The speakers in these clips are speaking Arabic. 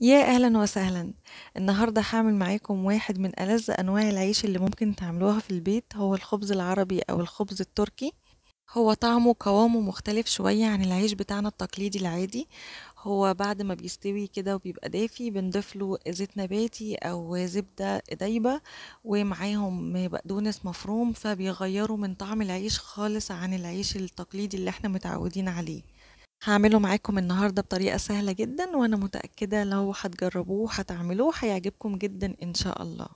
يا اهلا وسهلا النهارده هعمل معاكم واحد من ألذ انواع العيش اللي ممكن تعملوها في البيت هو الخبز العربي او الخبز التركي هو طعمه وقوامه مختلف شوية عن العيش بتاعنا التقليدي العادي هو بعد ما بيستوي كده وبيبقى دافي بنضيف له زيت نباتي او زبدة دايبة ومعاهم بقدونس مفروم فبيغيروا من طعم العيش خالص عن العيش التقليدي اللي احنا متعودين عليه هعمله معاكم النهارده بطريقة سهلة جدًا، وأنا متأكدة لو هتجربوه هتعملوه هيعجبكم جدًا إن شاء الله.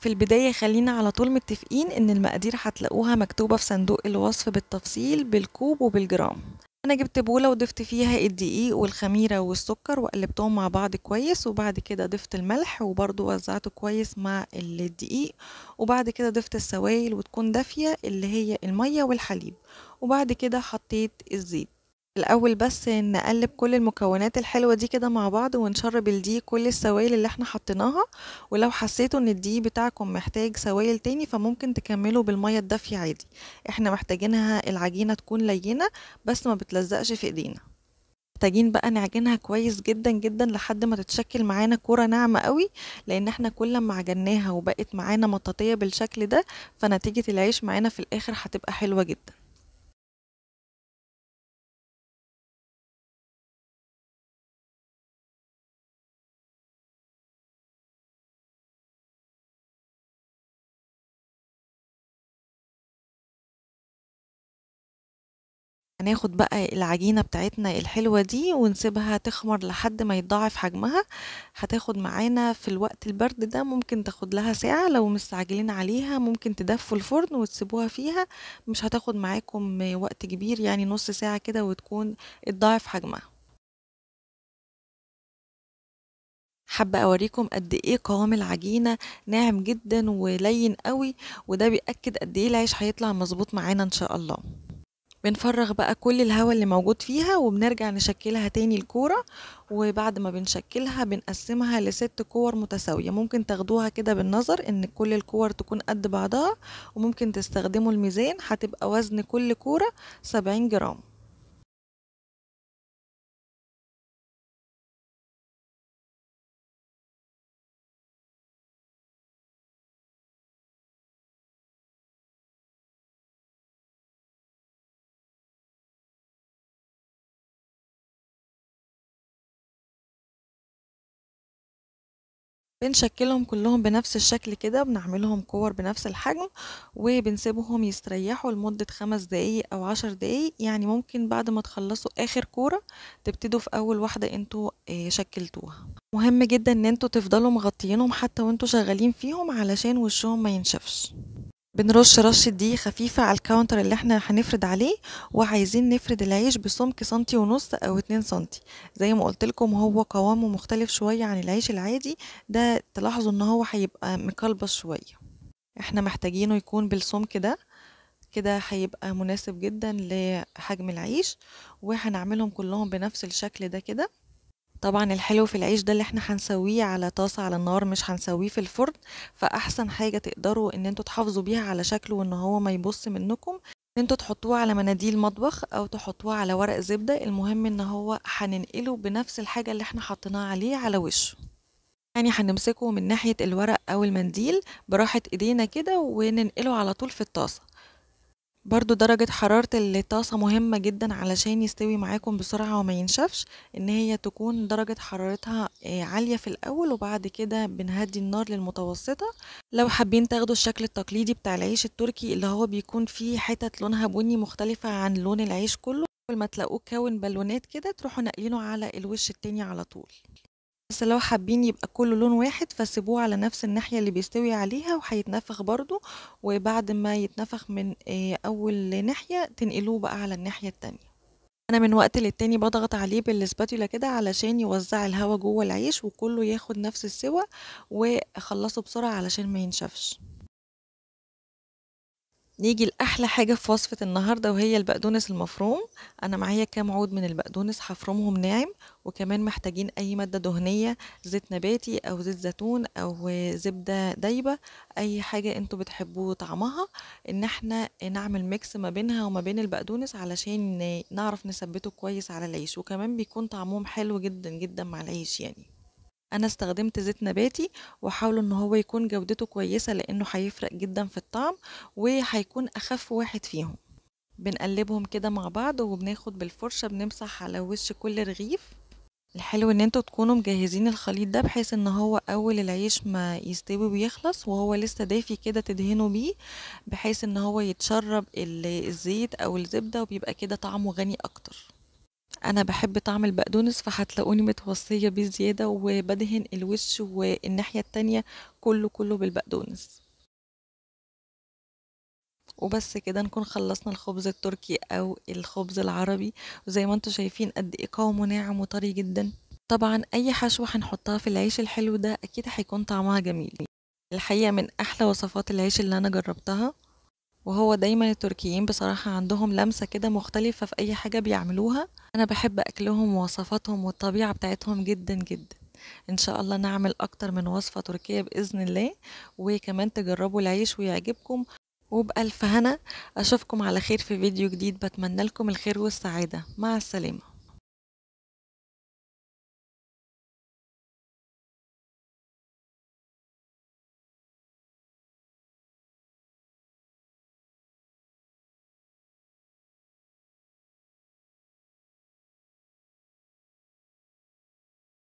في البداية خلينا على طول متفقين إن المقادير هتلاقوها مكتوبة في صندوق الوصف بالتفصيل بالكوب وبالجرام. انا جبت بوله وضفت فيها الدقيق والخميره والسكر وقلبتهم مع بعض كويس وبعد كده ضفت الملح وبرده وزعته كويس مع الدقيق وبعد كده ضفت السوائل وتكون دافيه اللي هي الميه والحليب وبعد كده حطيت الزيت الأول بس نقلب كل المكونات الحلوة دي كده مع بعض ونشرب الدي كل السوائل اللي احنا حطيناها ولو حسيتوا ان الدي بتاعكم محتاج سوائل تاني فممكن تكملوا بالمية الدافية عادي احنا محتاجينها العجينة تكون لينة بس ما بتلزقش في ايدينا محتاجين بقى نعجنها كويس جدا جدا لحد ما تتشكل معانا كرة ناعمة قوي لان احنا كل ما عجناها وبقت معانا مطاطية بالشكل ده فنتيجة العيش معانا في الاخر هتبقى حلوة جدا هناخد بقى العجينة بتاعتنا الحلوة دي ونسيبها تخمر لحد ما يتضاعف حجمها هتاخد معانا في الوقت البرد ده ممكن تاخد لها ساعة لو مستعجلين عليها ممكن تدفوا الفرن وتسيبوها فيها مش هتاخد معاكم وقت كبير يعني نص ساعة كده وتكون اتضاعف حجمها حابة أوريكم قد إيه قوام العجينة ناعم جدا ولين قوي وده بيأكد قد إيه العيش هيطلع مظبوط معانا إن شاء الله بنفرغ بقى كل الهواء اللي موجود فيها وبنرجع نشكلها تاني الكورة وبعد ما بنشكلها بنقسمها لست كور متساوية ممكن تاخدوها كده بالنظر ان كل الكور تكون قد بعضها وممكن تستخدموا الميزان هتبقى وزن كل كورة سبعين جرام بنشكلهم كلهم بنفس الشكل كده بنعملهم كور بنفس الحجم وبنسيبهم يستريحوا لمدة خمس دقايق أو عشر دقايق يعني ممكن بعد ما تخلصوا آخر كورة تبتدوا في أول واحدة انتوا آه، شكلتوها مهم جدا ان انتوا تفضلوا مغطينهم حتى وانتوا شغالين فيهم علشان وشهم ما ينشفش بنرش رشة دي خفيفة على الكاونتر اللي احنا هنفرد عليه وعايزين نفرد العيش بسمك سنتي ونص او اتنين سنتي زي ما قلت لكم هو قوامه مختلف شوية عن العيش العادي ده تلاحظوا ان هو هيبقى مكلبس شوية احنا محتاجينه يكون بالسمك ده كده هيبقى مناسب جدا لحجم العيش وهنعملهم كلهم بنفس الشكل ده كده طبعا الحلو في العيش ده اللي احنا هنسويه على طاسة على النار مش هنسويه في الفرن فأحسن حاجة تقدروا ان انتوا تحافظوا بيها على شكله وان هو ما يبص منكم ان انتوا تحطوه على مناديل مطبخ او تحطوه على ورق زبدة المهم ان هو هننقله بنفس الحاجة اللي احنا حطيناها عليه على وشه يعني هنمسكه من ناحية الورق أو المنديل براحة إيدينا كده وننقله على طول في الطاسة برضو درجة حرارة الطاسة مهمة جدا علشان يستوي معاكم بسرعة وما ينشفش ان هي تكون درجة حرارتها آه، عالية في الاول وبعد كده بنهدي النار للمتوسطة لو حابين تاخدوا الشكل التقليدي بتاع العيش التركي اللي هو بيكون فيه حتت لونها بني مختلفة عن لون العيش كله اول ما تلاقوه كون بالونات كده تروحوا ناقلينه على الوش التاني على طول بس لو حابين يبقى كله لون واحد فسيبوه على نفس الناحية اللي بيستوي عليها وهيتنفخ برضو وبعد ما يتنفخ من آه، أول ناحية تنقلوه بقى على الناحية التانية أنا من وقت للتاني بضغط عليه بالسباتولا كده علشان يوزع الهواء جوه العيش وكله ياخد نفس السوى وأخلصه بسرعة علشان ما ينشفش نيجي لأحلى حاجة في وصفة النهاردة وهي البقدونس المفروم أنا معايا كام عود من البقدونس هفرمهم ناعم وكمان محتاجين أي مادة دهنية زيت نباتي أو زيت زيتون أو زبدة دايبة أي حاجة انتوا بتحبوا طعمها إن احنا نعمل ميكس ما بينها وما بين البقدونس علشان نعرف نثبته كويس على العيش وكمان بيكون طعمهم حلو جدا جدا مع العيش يعني انا استخدمت زيت نباتي واحاولوا ان هو يكون جودته كويسه لانه هيفرق جدا في الطعم وهيكون اخف واحد فيهم بنقلبهم كده مع بعض وبناخد بالفرشه بنمسح على وش كل رغيف الحلو ان انتوا تكونوا مجهزين الخليط ده بحيث ان هو اول العيش ما يستوي ويخلص وهو لسه دافي كده تدهنوا بيه بحيث ان هو يتشرب الزيت او الزبدة وبيبقى كده طعمه غني اكتر انا بحب طعم البقدونس فهتلاقوني متوصيه بيه زياده وبدهن الوش والناحيه التانية كله كله بالبقدونس وبس كده نكون خلصنا الخبز التركي او الخبز العربي وزي ما انتم شايفين قد ايه قوامه ناعم وطري جدا طبعا اي حشوه هنحطها في العيش الحلو ده اكيد هيكون طعمها جميل الحقيقه من احلى وصفات العيش اللي انا جربتها وهو دايما التركيين بصراحة عندهم لمسة كده مختلفة في أي حاجة بيعملوها أنا بحب أكلهم ووصفاتهم والطبيعة بتاعتهم جدا جدا ان شاء الله نعمل اكتر من وصفة تركية باذن الله وكمان تجربوا العيش ويعجبكم وبألف هنا أشوفكم على خير في فيديو جديد بتمنى لكم الخير والسعادة مع السلامة